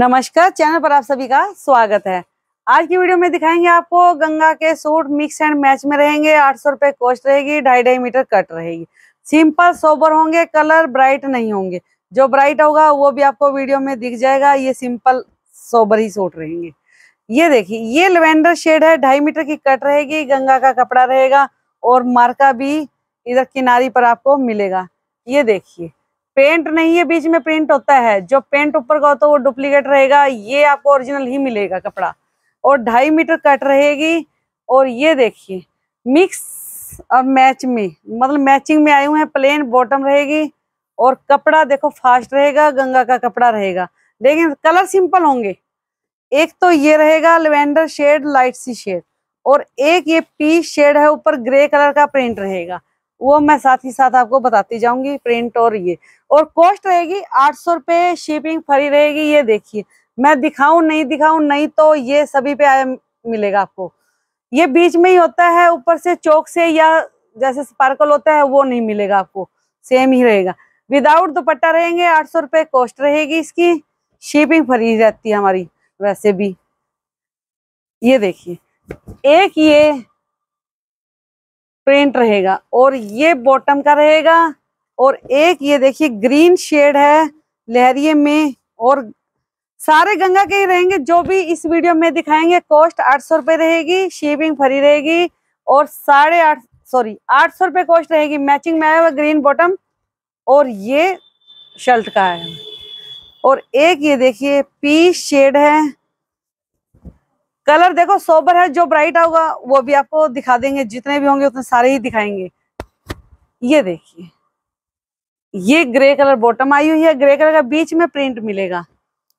नमस्कार चैनल पर आप सभी का स्वागत है आज की वीडियो में दिखाएंगे आपको गंगा के सूट मिक्स एंड मैच में रहेंगे आठ सौ रुपए कॉस्ट रहेगी ढाई ढाई मीटर कट रहेगी सिंपल सोबर होंगे कलर ब्राइट नहीं होंगे जो ब्राइट होगा वो भी आपको वीडियो में दिख जाएगा ये सिंपल सोबर ही सूट रहेंगे ये देखिए ये लेवेंडर शेड है ढाई मीटर की कट रहेगी गंगा का कपड़ा रहेगा और मार्का भी इधर किनारी पर आपको मिलेगा ये देखिए पेंट नहीं है बीच में प्रिंट होता है जो पेंट ऊपर का होता तो है वो डुप्लीकेट रहेगा ये आपको ओरिजिनल ही मिलेगा कपड़ा और ढाई मीटर कट रहेगी और ये देखिए मिक्स और मैच में मतलब मैचिंग में आए हुए हैं प्लेन बॉटम रहेगी और कपड़ा देखो फास्ट रहेगा गंगा का कपड़ा रहेगा लेकिन कलर सिंपल होंगे एक तो ये रहेगा लेवेंडर शेड लाइट सी शेड और एक ये पी शेड है ऊपर ग्रे कलर का प्रिंट रहेगा वो मैं साथ ही साथ आपको बताती जाऊंगी प्रिंट और ये और कॉस्ट रहेगी आठ सौ रुपये शिपिंग फ्री रहेगी ये देखिए मैं दिखाऊं नहीं दिखाऊं नहीं तो ये सभी पे आया मिलेगा आपको ये बीच में ही होता है ऊपर से चौक से या जैसे स्पार्कल होता है वो नहीं मिलेगा आपको सेम ही रहेगा विदाउट दुपट्टा रहेंगे आठ सौ रुपये कॉस्ट रहेगी इसकी शिपिंग फ्री रहती है हमारी वैसे भी ये देखिए एक ये प्रिंट रहेगा और ये बॉटम का रहेगा और एक ये देखिए ग्रीन शेड है लहरिए में और सारे गंगा के ही रहेंगे जो भी इस वीडियो में दिखाएंगे कॉस्ट आठ सौ रुपये रहेगी शिपिंग फ्री रहेगी और साढ़े आठ सॉरी आठ सौ रुपये कॉस्ट रहेगी मैचिंग में आया हुआ ग्रीन बॉटम और ये शर्ट का है और एक ये देखिए पी शेड है कलर देखो सोबर है जो ब्राइट होगा वो भी आपको दिखा देंगे जितने भी होंगे उतने सारे ही दिखाएंगे ये देखिए ये ग्रे कलर बॉटम आई हुई है ग्रे कलर का बीच में प्रिंट मिलेगा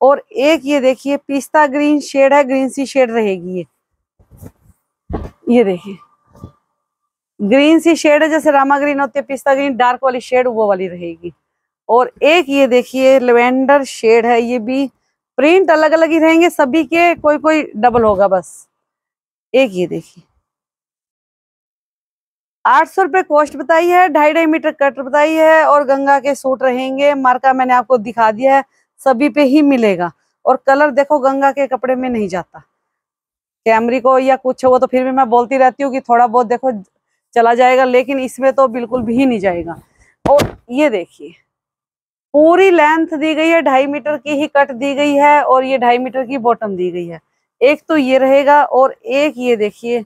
और एक ये देखिए पिस्ता ग्रीन शेड है ग्रीन सी शेड रहेगी ये ये देखिए ग्रीन सी शेड है जैसे रामा ग्रीन होती है पिस्ता ग्रीन डार्क वाली शेड वो वाली रहेगी और एक ये देखिए लेवेंडर शेड है ये भी प्रिंट अलग अलग ही रहेंगे सभी के कोई कोई डबल होगा बस एक ये देखिए आठ सौ रुपये कॉस्ट बताई है ढाई ढाई मीटर कट बताई है और गंगा के सूट रहेंगे मार्का मैंने आपको दिखा दिया है सभी पे ही मिलेगा और कलर देखो गंगा के कपड़े में नहीं जाता कैमरी को या कुछ हो तो फिर भी मैं बोलती रहती हूँ कि थोड़ा बहुत देखो चला जाएगा लेकिन इसमें तो बिल्कुल भी नहीं जाएगा और ये देखिए पूरी लेंथ दी गई है ढाई मीटर की ही कट दी गई है और ये ढाई मीटर की बॉटम दी गई है एक तो ये रहेगा और एक ये देखिए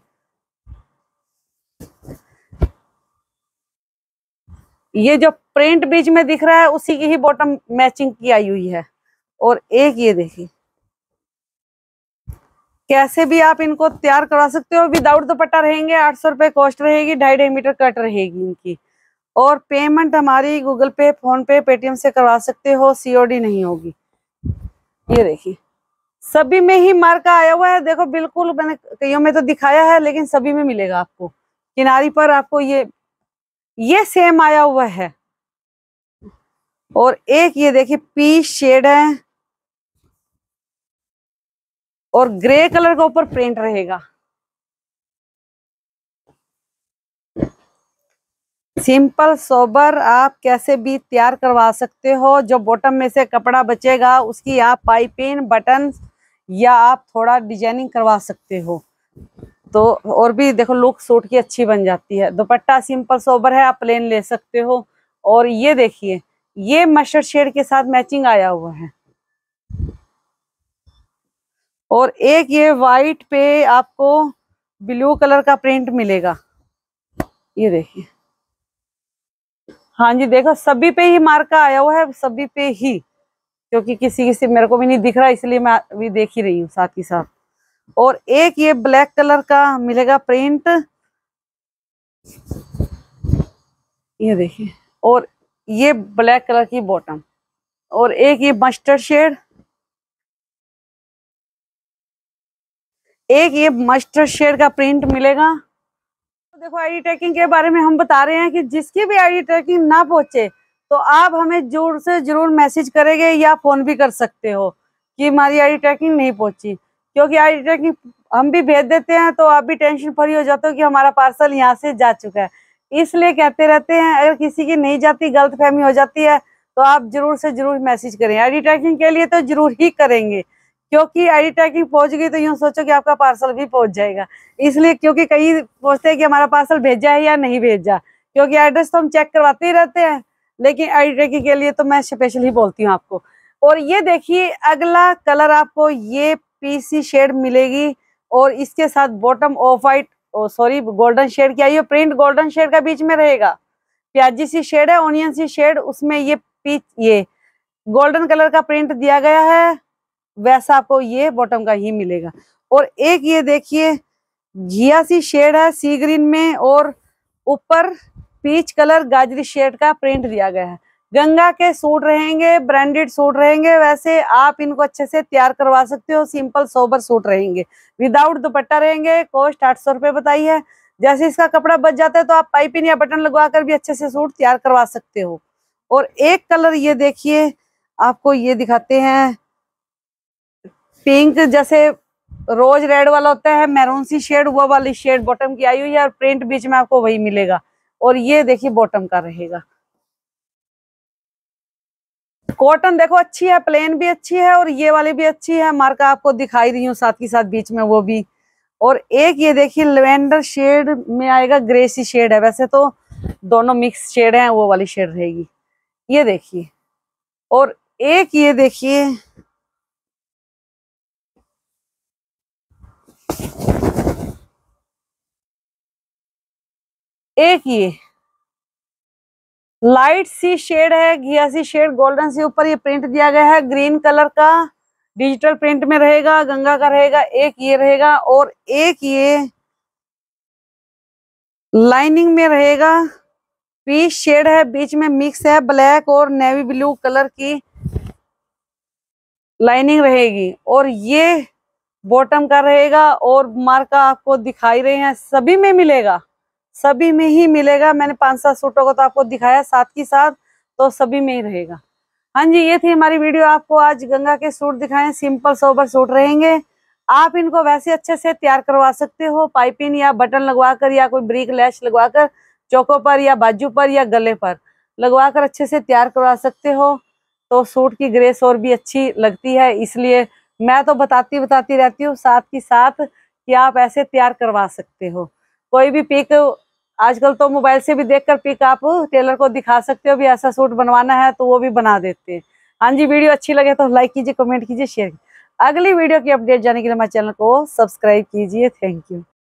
ये जो प्रिंट बीच में दिख रहा है उसी की ही बॉटम मैचिंग की आई हुई है और एक ये देखिए कैसे भी आप इनको तैयार करा सकते हो विदाउट दुपट्टा रहेंगे आठ सौ रुपये कॉस्ट रहेगी ढाई ढाई मीटर कट रहेगी इनकी और पेमेंट हमारी गूगल पे फोन पे पेटीएम से करवा सकते हो सीओडी नहीं होगी ये देखिए सभी में ही मार्का आया हुआ है देखो बिल्कुल मैंने कईयों में तो दिखाया है लेकिन सभी में मिलेगा आपको किनारी पर आपको ये ये सेम आया हुआ है और एक ये देखिए पी शेड है और ग्रे कलर के ऊपर प्रिंट रहेगा सिंपल सोबर आप कैसे भी तैयार करवा सकते हो जो बॉटम में से कपड़ा बचेगा उसकी आप पाइपिंग बटन या आप थोड़ा डिजाइनिंग करवा सकते हो तो और भी देखो लुक सूट की अच्छी बन जाती है दुपट्टा सिंपल सोबर है आप प्लेन ले सकते हो और ये देखिए ये मस्टर्ड शेड के साथ मैचिंग आया हुआ है और एक ये वाइट पे आपको ब्लू कलर का प्रिंट मिलेगा ये देखिए हाँ जी देखो सभी पे ही मार्का आया हुआ है सभी पे ही क्योंकि किसी किसी मेरे को भी नहीं दिख रहा इसलिए मैं अभी देख ही रही हूँ साथ ही साथ और एक ये ब्लैक कलर का मिलेगा प्रिंट ये देखिए और ये ब्लैक कलर की बॉटम और एक ये मस्टर्ड शेड एक ये मस्टर्ड शेड का प्रिंट मिलेगा तो देखो आईडी ट्रैकिंग के बारे में हम बता रहे हैं कि जिसकी भी आईडी ट्रैकिंग ना पहुंचे तो आप हमें जोर से जरूर मैसेज करेंगे या फोन भी कर सकते हो कि हमारी आईडी ट्रैकिंग नहीं पहुंची क्योंकि आईडी ट्रैकिंग हम भी भेज देते हैं तो आप भी टेंशन फ्री हो जाते हो कि हमारा पार्सल यहाँ से जा चुका है इसलिए कहते रहते हैं अगर किसी की नहीं जाती गलत फहमी हो जाती है तो आप जरूर से जरूर मैसेज करें आईडी ट्रैकिंग के लिए तो जरूर ही करेंगे क्योंकि आई ट्रैकिंग पहुंच गई तो यूँ सोचो कि आपका पार्सल भी पहुंच जाएगा इसलिए क्योंकि कई सोचते हैं कि हमारा पार्सल भेजा है या नहीं भेजा क्योंकि एड्रेस तो हम चेक करवाते ही रहते हैं लेकिन आई ट्रैकिंग के लिए तो मैं स्पेशल ही बोलती हूँ आपको और ये देखिए अगला कलर आपको ये पीसी शेड मिलेगी और इसके साथ bottom of white sorry golden shade की आई है प्रिंट गोल्डन शेड का बीच में रहेगा प्याजी सी शेड है ऑनियन सी शेड उसमें ये पीच ये गोल्डन कलर का प्रिंट दिया गया है वैसा आपको ये बॉटम का ही मिलेगा और एक ये देखिए घिया सी शेड है सी ग्रीन में और ऊपर पीच कलर गाजरी शेड का प्रिंट दिया गया है गंगा के सूट रहेंगे ब्रांडेड सूट रहेंगे वैसे आप इनको अच्छे से तैयार करवा सकते हो सिंपल सोबर सूट रहेंगे विदाउट दुपट्टा रहेंगे कॉस्ट आठ सौ रुपये बताई है जैसे इसका कपड़ा बच जाता है तो आप पाइपिन या बटन लगवा कर भी अच्छे से सूट तैयार करवा सकते हो और एक कलर ये देखिए आपको ये दिखाते हैं पिंक जैसे रोज रेड वाला होता है मैरून सी शेड हुआ वाली शेड बॉटम की आई हुई है और प्रिंट बीच में आपको वही मिलेगा और ये देखिए बॉटम का रहेगा कॉटन देखो अच्छी है प्लेन भी अच्छी है और ये वाली भी अच्छी है मार्क आपको दिखाई रही हूँ साथ के साथ बीच में वो भी और एक ये देखिए लेवेंडर शेड में आएगा ग्रे सी शेड है वैसे तो दोनों मिक्स शेड है वो वाली शेड रहेगी ये देखिए और एक ये देखिए एक ये लाइट सी शेड है घिया सी शेड गोल्डन सी ऊपर ये प्रिंट दिया गया है ग्रीन कलर का डिजिटल प्रिंट में रहेगा गंगा का रहेगा एक ये रहेगा और एक ये लाइनिंग में रहेगा पीस शेड है बीच में मिक्स है ब्लैक और नेवी ब्लू कलर की लाइनिंग रहेगी और ये बॉटम का रहेगा और मार्का आपको दिखाई रहे हैं सभी में मिलेगा सभी में ही मिलेगा मैंने पांच सात सूटों को तो आपको दिखाया साथ ही साथ तो सभी में ही रहेगा हाँ जी ये थी हमारी वीडियो आपको आज गंगा के सूट दिखाए सिंपल सोबर सूट रहेंगे आप इनको वैसे अच्छे से तैयार करवा सकते हो पाइपिंग या बटन लगवा कर या कोई ब्रिक लैश लगवा कर चौकों पर या बाजू पर या गले पर लगवा कर अच्छे से तैयार करवा सकते हो तो सूट की ग्रेस और भी अच्छी लगती है इसलिए मैं तो बताती बताती रहती हूँ साथ ही साथ कि आप ऐसे तैयार करवा सकते हो कोई भी पिक आजकल तो मोबाइल से भी देखकर पिक आप टेलर को दिखा सकते हो भी ऐसा सूट बनवाना है तो वो भी बना देते हैं हाँ जी वीडियो अच्छी लगे तो लाइक कीजिए कमेंट कीजिए शेयर कीजिए अगली वीडियो की अपडेट जाने के लिए हमारे चैनल को सब्सक्राइब कीजिए थैंक यू